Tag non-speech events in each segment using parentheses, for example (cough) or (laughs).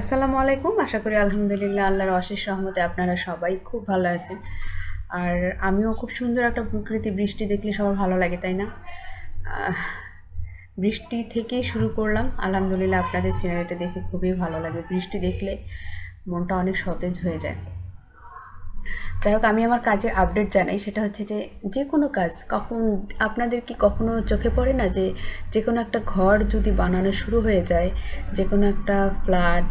আসসালামু আলাইকুম আশা করি আলহামদুলিল্লাহ আল্লাহর অশেষ রহমতে আপনারা সবাই খুব ভালো আছেন আর আমিও খুব সুন্দর একটা প্রকৃতি বৃষ্টি দেখলে সবার ভালো লাগে তাই না বৃষ্টি থেকেই শুরু করলাম আলহামদুলিল্লাহ আপনাদের সিনারিটা দেখে খুবই ভালো লাগে বৃষ্টি দেখলে মনটা অনেক সতেজ হয়ে যায় যাই হোক আমি আমার কাজের আপডেট জানাই সেটা হচ্ছে যে যে কোনো কাজ কখন আপনাদের কি কখনো চোখে পড়ে না যে যে কোনো একটা ঘর যদি বানানো শুরু হয়ে যায় যে কোনো একটা ফ্ল্যাট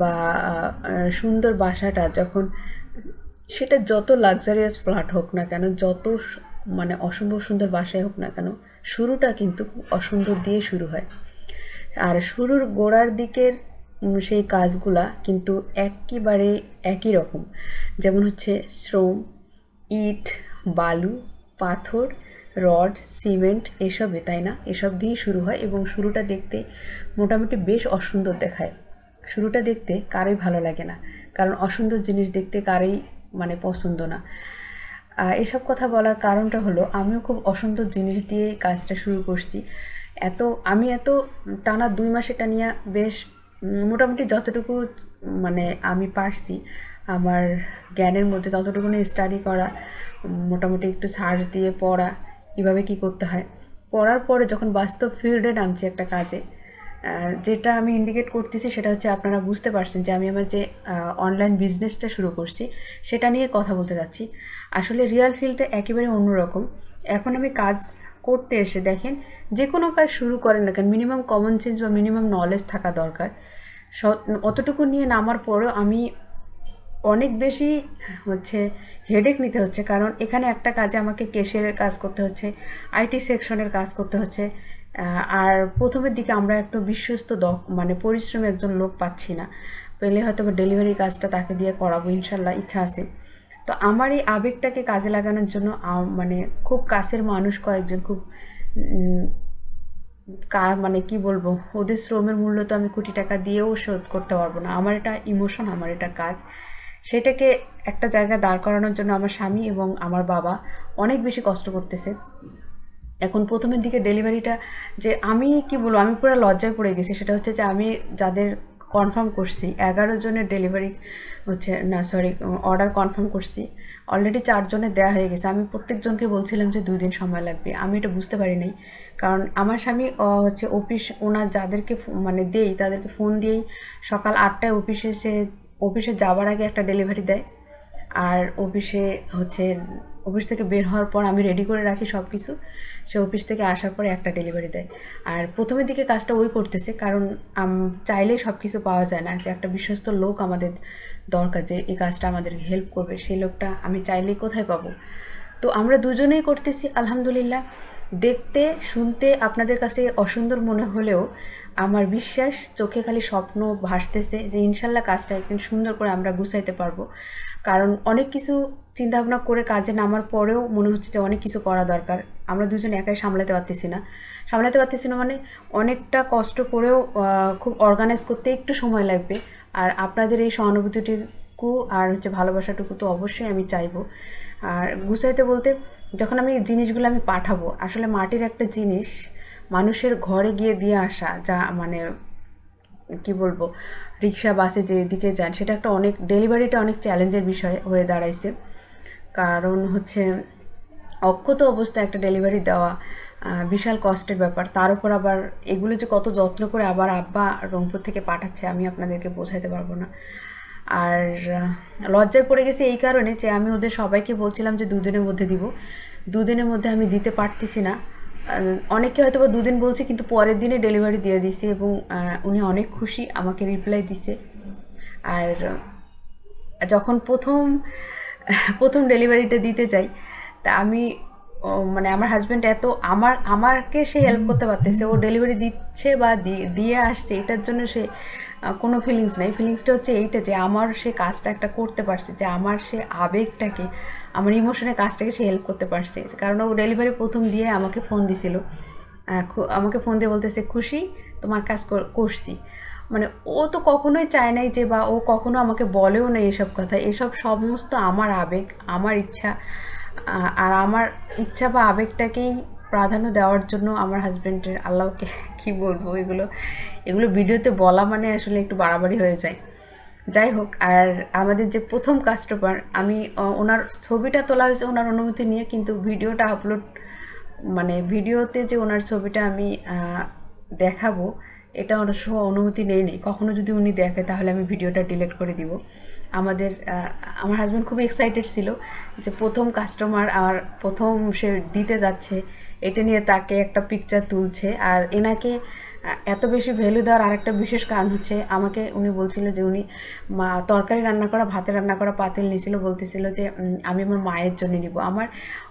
বা সুন্দর বাসাটা যখন সেটা যত লাক্সারিয়াস ফ্ল্যাট হোক না কেন যত মানে অসম্ভব সুন্দর বাসায় হোক না কেন শুরুটা কিন্তু অসুন্দর দিয়ে শুরু হয় আর শুরুর গোড়ার দিকের সেই কাজগুলা কিন্তু একেবারে একই রকম যেমন হচ্ছে শ্রম ইট বালু পাথর রড সিমেন্ট এসবে তাই না এসব দিয়েই শুরু হয় এবং শুরুটা দেখতে মোটামুটি বেশ অসুন্দর দেখায় শুরুটা দেখতে কারোই ভালো লাগে না কারণ অসুন্দর জিনিস দেখতে কারোই মানে পছন্দ না এসব কথা বলার কারণটা হলো আমিও খুব অসুন্দর জিনিস দিয়ে কাজটা শুরু করছি এত আমি এত টানা দুই মাসে টানিয়া বেশ মোটামুটি যতটুকু মানে আমি পারছি আমার জ্ঞানের মধ্যে ততটুকু স্টাডি করা মোটামুটি একটু সার্চ দিয়ে পড়া কীভাবে কি করতে হয় পড়ার পরে যখন বাস্তব ফিল্ডে নামছি একটা কাজে যেটা আমি ইন্ডিকেট করতেছি সেটা হচ্ছে আপনারা বুঝতে পারছেন যে আমি আমার যে অনলাইন বিজনেসটা শুরু করছি সেটা নিয়ে কথা বলতে যাচ্ছি আসলে রিয়াল ফিল্ডটা একেবারে অন্যরকম এখন আমি কাজ করতে এসে দেখেন যে কোনো কাজ শুরু করেন না কেন মিনিমাম কমন সেন্স বা মিনিমাম নলেজ থাকা দরকার অতটুকু নিয়ে নামার পরেও আমি অনেক বেশি হচ্ছে হেডেক নিতে হচ্ছে কারণ এখানে একটা কাজে আমাকে কেশিয়ারের কাজ করতে হচ্ছে আইটি সেকশনের কাজ করতে হচ্ছে আর প্রথমের দিকে আমরা একটু বিশ্বস্ত দক মানে পরিশ্রমী একজন লোক পাচ্ছি না পেলে হয়তো ডেলিভারি কাজটা তাকে দিয়ে করাবো ইনশাল্লাহ ইচ্ছা আছে তো আমার এই আবেগটাকে কাজে লাগানোর জন্য মানে খুব কাছের মানুষ কয়েকজন খুব মানে কি বলবো ওদের শ্রমের মূল্য তো আমি কোটি টাকা দিয়েও শোধ করতে পারবো না আমার এটা ইমোশন আমার এটা কাজ সেটাকে একটা জায়গায় দাঁড় করানোর জন্য আমার স্বামী এবং আমার বাবা অনেক বেশি কষ্ট করতেছে এখন প্রথমের দিকে ডেলিভারিটা যে আমি কি বলবো আমি পুরো লজ্জায় পড়ে গেছি সেটা হচ্ছে যে আমি যাদের কনফার্ম করছি এগারো জনের ডেলিভারি হচ্ছে না সরি অর্ডার কনফার্ম করছি অলরেডি চারজনের দেওয়া হয়ে গেছে আমি প্রত্যেকজনকে বলছিলাম যে দুই দিন সময় লাগবে আমি এটা বুঝতে পারি নাই কারণ আমার স্বামী হচ্ছে অফিস ওনার যাদেরকে মানে দেই তাদেরকে ফোন দিয়েই সকাল আটটায় অফিসে সে অফিসে যাওয়ার আগে একটা ডেলিভারি দেয় আর অফিসে হচ্ছে অফিস থেকে বের হওয়ার পর আমি রেডি করে রাখি সব কিছু সে অফিস থেকে আসার পরে একটা ডেলিভারি দেয় আর প্রথমের দিকে কাজটা ওই করতেছে কারণ চাইলে সব কিছু পাওয়া যায় না যে একটা বিশ্বস্ত লোক আমাদের দরকার যে এই কাজটা আমাদের হেল্প করবে সেই লোকটা আমি চাইলেই কোথায় পাবো তো আমরা দুজনেই করতেছি আলহামদুলিল্লাহ দেখতে শুনতে আপনাদের কাছে অসুন্দর মনে হলেও আমার বিশ্বাস চোখে খালি স্বপ্ন ভাসতেছে যে ইনশাল্লাহ কাজটা একদিন সুন্দর করে আমরা গুছাইতে পারবো কারণ অনেক কিছু চিন্তাভাবনা করে কাজে নামার পরেও মনে হচ্ছে যে অনেক কিছু করা দরকার আমরা দুজন একাই সামলাতে পারতেছি না সামলাতে পারতেছি না মানে অনেকটা কষ্ট করেও খুব অর্গানাইজ করতে একটু সময় লাগবে আর আপনাদের এই সহানুভূতিটুকু আর হচ্ছে ভালোবাসাটুকু তো অবশ্যই আমি চাইবো আর গুছাইতে বলতে যখন আমি জিনিসগুলো আমি পাঠাবো আসলে মাটির একটা জিনিস মানুষের ঘরে গিয়ে দিয়ে আসা যা মানে কি বলবো রিক্সা বাসে যেদিকে যান সেটা একটা অনেক ডেলিভারিটা অনেক চ্যালেঞ্জের বিষয় হয়ে দাঁড়াইছে কারণ হচ্ছে অক্ষত অবস্থায় একটা ডেলিভারি দেওয়া বিশাল কষ্টের ব্যাপার তার উপর আবার এগুলো যে কত যত্ন করে আবার আব্বা রংপুর থেকে পাঠাচ্ছে আমি আপনাদেরকে বোঝাতে পারবো না আর লজ্জায় পড়ে গেছে এই কারণে যে আমি ওদের সবাইকে বলছিলাম যে দুদিনের মধ্যে দিব দুদিনের মধ্যে আমি দিতে পারতেছি না অনেকে হয়তো বা দুদিন বলছে কিন্তু পরের দিনে ডেলিভারি দিয়ে দিছে এবং উনি অনেক খুশি আমাকে রিপ্লাই দিছে আর যখন প্রথম (laughs) প্রথম ডেলিভারিটা দিতে চাই তা আমি মানে আমার হাজব্যান্ড এত আমার আমাকে সে হেল্প করতে পারতেছে ও ডেলিভারি দিচ্ছে বা দিয়ে আসছে এটার জন্য সে কোনো ফিলিংস নাই ফিলিংসটা হচ্ছে এইটা যে আমার সে কাজটা একটা করতে পারছে যে আমার সে আবেগটাকে আমার ইমোশনের কাজটাকে সে হেল্প করতে পারছে কারণ ও ডেলিভারি প্রথম দিয়ে আমাকে ফোন দিছিল আমাকে ফোন দিয়ে বলতেছে খুশি তোমার কাজ করছি মানে ও তো কখনোই চায় নাই যে বা ও কখনো আমাকে বলেও না এসব কথা এসব সমস্ত আমার আবেগ আমার ইচ্ছা আর আমার ইচ্ছা বা আবেগটাকেই প্রাধান্য দেওয়ার জন্য আমার হাজব্যান্ডের আল্লাহকে কি বলবো এগুলো এগুলো ভিডিওতে বলা মানে আসলে একটু বাড়াবাড়ি হয়ে যায় যাই হোক আর আমাদের যে প্রথম কাস্টমার আমি ওনার ছবিটা তোলা হয়েছে ওনার অনুমতি নিয়ে কিন্তু ভিডিওটা আপলোড মানে ভিডিওতে যে ওনার ছবিটা আমি দেখাবো এটা সহ অনুমতি নেই নি কখনও যদি উনি দেখে তাহলে আমি ভিডিওটা ডিলেট করে দিব আমাদের আমার হাজব্যান্ড খুব এক্সাইটেড ছিল যে প্রথম কাস্টমার আর প্রথম সে দিতে যাচ্ছে এটা নিয়ে তাকে একটা পিকচার তুলছে আর এনাকে এত বেশি ভ্যালু দেওয়ার আরেকটা বিশেষ কারণ হচ্ছে আমাকে উনি বলছিল যে উনি মা তরকারি রান্না করা ভাতে রান্না করা পাতিল নিয়েছিল বলতেছিল যে আমি আমার মায়ের জন্য নিব আমার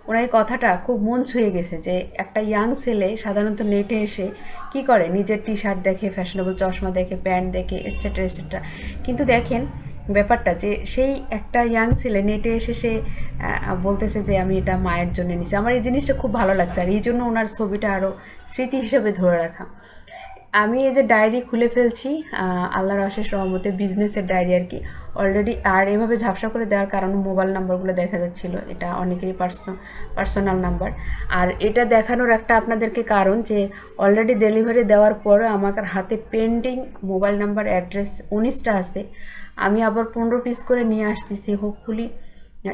ওনার এই কথাটা খুব মন ছুঁয়ে গেছে যে একটা ইয়াং ছেলে সাধারণত নেটে এসে কি করে নিজের টি শার্ট দেখে ফ্যাশনেবল চশমা দেখে প্যান্ট দেখে এটসেট্রা এটসেট্রা কিন্তু দেখেন ব্যাপারটা যে সেই একটা ইয়াং ছেলে নেটে এসে সে বলতেছে যে আমি এটা মায়ের জন্য নিছি আমার এই জিনিসটা খুব ভালো লাগছে আর এই জন্য ওনার ছবিটা আরও স্মৃতি হিসেবে ধরে রাখা আমি এই যে ডায়েরি খুলে ফেলছি আল্লাহর অশেষ রহমতে বিজনেসের ডায়েরি আর কি অলরেডি আর এভাবে ঝাপসা করে দেওয়ার কারণ মোবাইল নাম্বারগুলো দেখা যাচ্ছিল এটা অনেকেরই পার্সোনাল নাম্বার আর এটা দেখানোর একটা আপনাদেরকে কারণ যে অলরেডি ডেলিভারি দেওয়ার পরে আমার হাতে পেন্ডিং মোবাইল নাম্বার অ্যাড্রেস উনিশটা আছে আমি আবার পনেরো পিস করে নিয়ে আসতেছি হোপফুলি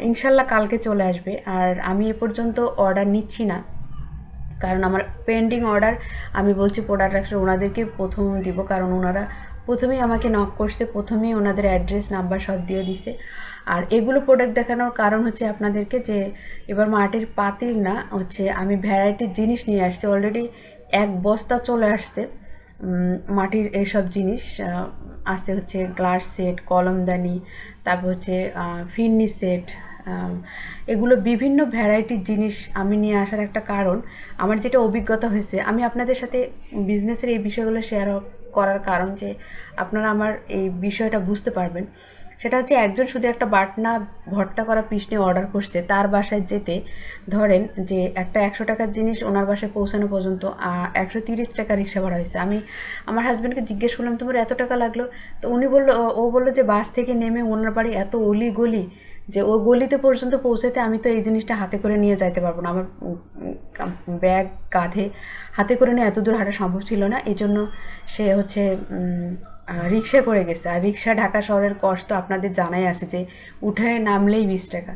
ইনশাল্লাহ কালকে চলে আসবে আর আমি এ পর্যন্ত অর্ডার নিচ্ছি না কারণ আমার পেন্ডিং অর্ডার আমি বলছি প্রোডাক্ট একটা ওনাদেরকে প্রথম দিব কারণ ওনারা প্রথমেই আমাকে নক করছে প্রথমেই ওনাদের অ্যাড্রেস নাম্বার সব দিয়ে দিছে আর এগুলো প্রোডাক্ট দেখানোর কারণ হচ্ছে আপনাদেরকে যে এবার মাটির পাতিল না হচ্ছে আমি ভ্যারাইটির জিনিস নিয়ে আসছি অলরেডি এক বস্তা চলে আসছে মাটির এইসব জিনিস আছে হচ্ছে গ্লাস সেট কলমদানি তারপর হচ্ছে ফিরনি সেট এগুলো বিভিন্ন ভ্যারাইটির জিনিস আমি নিয়ে আসার একটা কারণ আমার যেটা অভিজ্ঞতা হয়েছে আমি আপনাদের সাথে বিজনেসের এই বিষয়গুলো শেয়ার করার কারণ যে আপনারা আমার এই বিষয়টা বুঝতে পারবেন সেটা হচ্ছে একজন শুধু একটা বাটনা ভর্তা করা পিস নিয়ে অর্ডার করছে তার বাসায় যেতে ধরেন যে একটা একশো টাকার জিনিস ওনার বাসায় পৌঁছানো পর্যন্ত একশো তিরিশ টাকা রিক্সা ভাড়া হয়েছে আমি আমার হাজব্যান্ডকে জিজ্ঞেস করলাম তোমার এত টাকা লাগলো তো উনি বললো ও বললো যে বাস থেকে নেমে ওনার বাড়ি এত অলি গলি যে ও গলিতে পর্যন্ত পৌঁছাতে আমি তো এই জিনিসটা হাতে করে নিয়ে যাইতে পারবো না আমার ব্যাগ কাঁধে হাতে করে নিয়ে এত দূর হাঁটা সম্ভব ছিল না এই জন্য সে হচ্ছে রিক্সা করে গেছে আর রিক্সা ঢাকা শহরের কষ্ট আপনাদের জানাই আছে যে উঠে নামলেই বিশ টাকা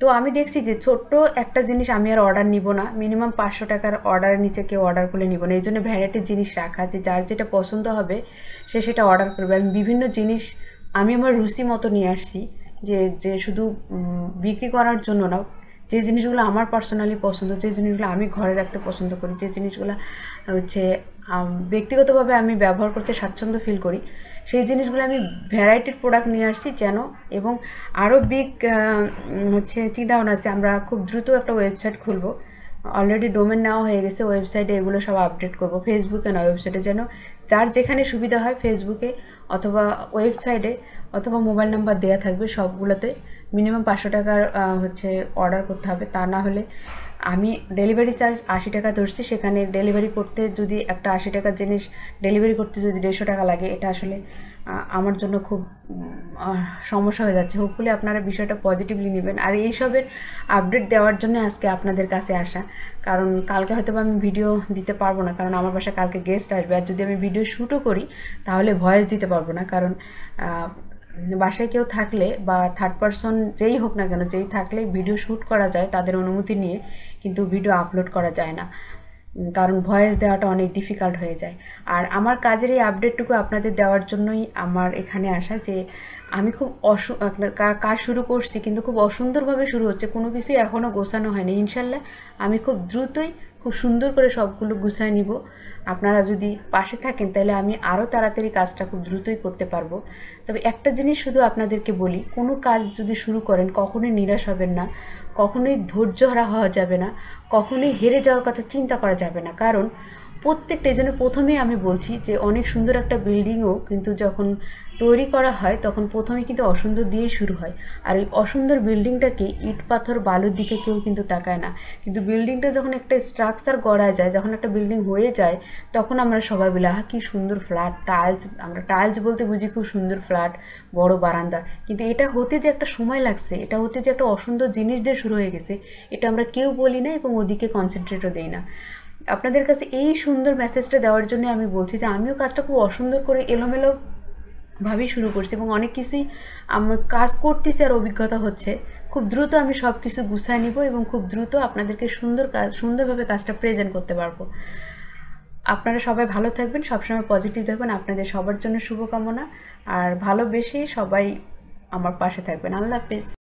তো আমি দেখছি যে ছোট্ট একটা জিনিস আমি আর অর্ডার নিব না মিনিমাম পাঁচশো টাকার অর্ডারের নিচে কেউ অর্ডার করে নিব না এই জন্য ভ্যারাইটি জিনিস রাখা যে যার যেটা পছন্দ হবে সে সেটা অর্ডার করবে আমি বিভিন্ন জিনিস আমি আমার রুচি মতো নিয়ে আসছি যে যে শুধু বিক্রি করার জন্য না যে জিনিসগুলো আমার পার্সোনালি পছন্দ যে জিনিসগুলো আমি ঘরে রাখতে পছন্দ করি যে জিনিসগুলো হচ্ছে ব্যক্তিগতভাবে আমি ব্যবহার করতে স্বাচ্ছন্দ্য ফিল করি সেই জিনিসগুলো আমি ভ্যারাইটির প্রোডাক্ট নিয়ে আসছি যেন এবং আরও বিগ হচ্ছে চিন্তাভাবনা আছে আমরা খুব দ্রুত একটা ওয়েবসাইট খুলবো অলরেডি ডোমেন নেওয়া হয়ে গেছে ওয়েবসাইটে এগুলো সব আপডেট করব ফেসবুকে নয় ওয়েবসাইটে যেন যার যেখানে সুবিধা হয় ফেসবুকে অথবা ওয়েবসাইটে অথবা মোবাইল নাম্বার দেওয়া থাকবে সবগুলোতে মিনিমাম পাঁচশো টাকার হচ্ছে অর্ডার করতে হবে তা না হলে আমি ডেলিভারি চার্জ আশি টাকা ধরছি সেখানে ডেলিভারি করতে যদি একটা আশি টাকার জিনিস ডেলিভারি করতে যদি দেড়শো টাকা লাগে এটা আসলে আমার জন্য খুব সমস্যা হয়ে যাচ্ছে হোপফুলি আপনারা বিষয়টা পজিটিভলি নেবেন আর এইসবের আপডেট দেওয়ার জন্য আজকে আপনাদের কাছে আসা কারণ কালকে হয়তো আমি ভিডিও দিতে পারবো না কারণ আমার বাসায় কালকে গেস্ট আসবে আর যদি আমি ভিডিও শ্যুটও করি তাহলে ভয়েস দিতে পারবো না কারণ বাসায় কেউ থাকলে বা থার্ড পারসন যেই হোক না কেন যেই থাকলে ভিডিও শ্যুট করা যায় তাদের অনুমতি নিয়ে কিন্তু ভিডিও আপলোড করা যায় না কারণ ভয়েস দেওয়াটা অনেক ডিফিকাল্ট হয়ে যায় আর আমার কাজের এই আপডেটটুকু আপনাদের দেওয়ার জন্যই আমার এখানে আসা যে আমি খুব অসু কাজ শুরু করছি কিন্তু খুব অসুন্দরভাবে শুরু হচ্ছে কোনো কিছুই এখনও গোছানো হয়নি ইনশাল্লাহ আমি খুব দ্রুতই খুব সুন্দর করে সবগুলো গুছায় নিব আপনারা যদি পাশে থাকেন তাহলে আমি আরও তাড়াতাড়ি কাজটা খুব দ্রুতই করতে পারবো তবে একটা জিনিস শুধু আপনাদেরকে বলি কোনো কাজ যদি শুরু করেন কখনোই নিরাশ হবেন না কখনোই হারা হওয়া যাবে না কখনোই হেরে যাওয়ার কথা চিন্তা করা যাবে না কারণ প্রত্যেকটা এই প্রথমে আমি বলছি যে অনেক সুন্দর একটা বিল্ডিংও কিন্তু যখন তৈরি করা হয় তখন প্রথমে কিন্তু অসুন্দর দিয়ে শুরু হয় আর ওই অসুন্দর বিল্ডিংটাকে ইট পাথর বালুর দিকে কেউ কিন্তু তাকায় না কিন্তু বিল্ডিংটা যখন একটা স্ট্রাকচার গড়া যায় যখন একটা বিল্ডিং হয়ে যায় তখন আমরা সবাই বলি আহা কী সুন্দর ফ্ল্যাট টাইলস আমরা টাইলস বলতে বুঝি খুব সুন্দর ফ্ল্যাট বড় বারান্দা কিন্তু এটা হতে যে একটা সময় লাগছে এটা হতে যে একটা অসুন্দর জিনিস দিয়ে শুরু হয়ে গেছে এটা আমরা কেউ বলি না এবং ওদিকে কনসেন্ট্রেটও দেই না আপনাদের কাছে এই সুন্দর মেসেজটা দেওয়ার জন্য আমি বলছি যে আমিও কাজটা খুব অসুন্দর করে এলোমেলো ভাবেই শুরু করছি এবং অনেক কিছুই আমার কাজ করতেছি আর অভিজ্ঞতা হচ্ছে খুব দ্রুত আমি সব কিছু গুছায় নিব এবং খুব দ্রুত আপনাদেরকে সুন্দর কাজ সুন্দরভাবে কাজটা প্রেজেন্ট করতে পারবো আপনারা সবাই ভালো থাকবেন সবসময় পজিটিভ থাকবেন আপনাদের সবার জন্য শুভকামনা আর ভালোবেসে সবাই আমার পাশে থাকবেন আল্লাহ হাফিজ